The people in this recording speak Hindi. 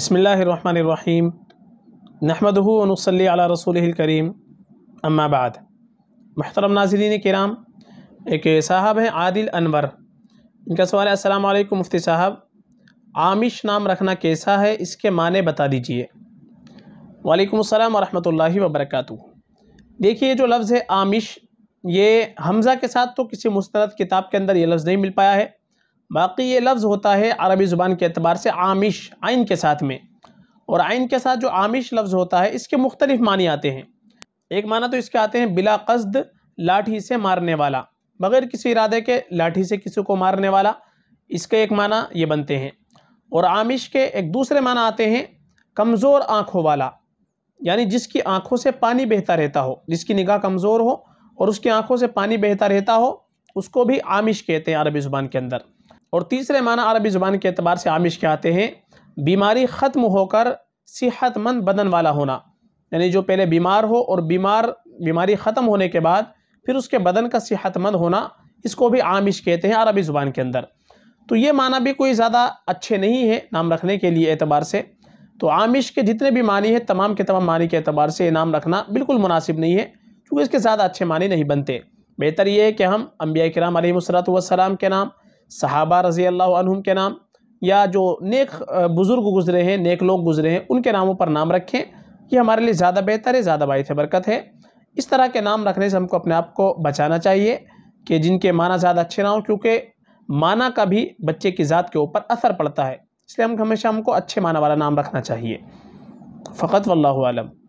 बसमीम अला रसूल करीम अम्माबाद महतरम नाजरीन कराम एक साहब हैं आदिल अनवर इनका सवाल है अस्सलाम वालेकुम मुफ्ती साहब आमिश नाम रखना कैसा है इसके माने बता दीजिए वालेकुम अस्सलाम वरहमतुल्लाहि देखिए जो लफ्ज़ है आमिश ये हमज़ा के साथ तो किसी मुस्ंद किताब के अंदर ये लफ्ज़ नहीं मिल पाया है बाकी ये लफ्ज़ होता है अरबी ज़ुबान के अतबार से आमिश आइन के साथ में और आइन के साथ जो आमिश लफ्ज़ होता है इसके मुख्तलिफ़ मानी आते हैं एक माना तो इसके आते हैं बिला कस्द लाठी से मारने वाला बग़ैर किसी इरादे के लाठी से किसी को मारने वाला इसके एक माना ये बनते हैं और आमिश के एक दूसरे माना आते हैं कमज़ोर आँखों वाला यानी जिसकी आँखों से पानी बहता रहता हो जिसकी निगाह कमज़ोर हो और उसकी आँखों से पानी बहता रहता हो उसको भी आमिश कहते हैं अरबी ज़ुबान के अंदर और तीसरे माना अरबी ज़ुबान के अतबार से आमिश के आते हैं बीमारी ख़त्म होकर सेहतमंद बदन वाला होना यानी जो पहले बीमार हो और बीमार बीमारी ख़त्म होने के बाद फिर उसके बदन का सेहतमंद होना इसको भी आमिश कहते हैं अरबी ज़ुबान के अंदर तो ये माना भी कोई ज़्यादा अच्छे नहीं है नाम रखने के लिए एतबार से तो आमिश के जितने भी मानी हैं तमाम के तमाम मानी के अतबार से ये नाम रखना बिल्कुल मुनासिब नहीं है क्योंकि इसके ज़्यादा अच्छे मानी नहीं बनते बेहतर ये है कि हम अम्बिया कराम सलाम के नाम सहाबा रज़ी अल्लाह के नाम या जो नेक बुज़ुर्ग गुज़रे हैं नेक लोग गुज़रे हैं उनके नामों पर नाम रखें ये हमारे लिए ज़्यादा बेहतर है ज़्यादा बायस बरकत है इस तरह के नाम रखने से हमको अपने आप को बचाना चाहिए कि जिनके माना ज़्यादा अच्छे ना हो क्योंकि माना का भी बच्चे की ज़ात के ऊपर असर पड़ता है इसलिए हम हमेशा हमको अच्छे माना वाला नाम रखना चाहिए फ़कत वल्लम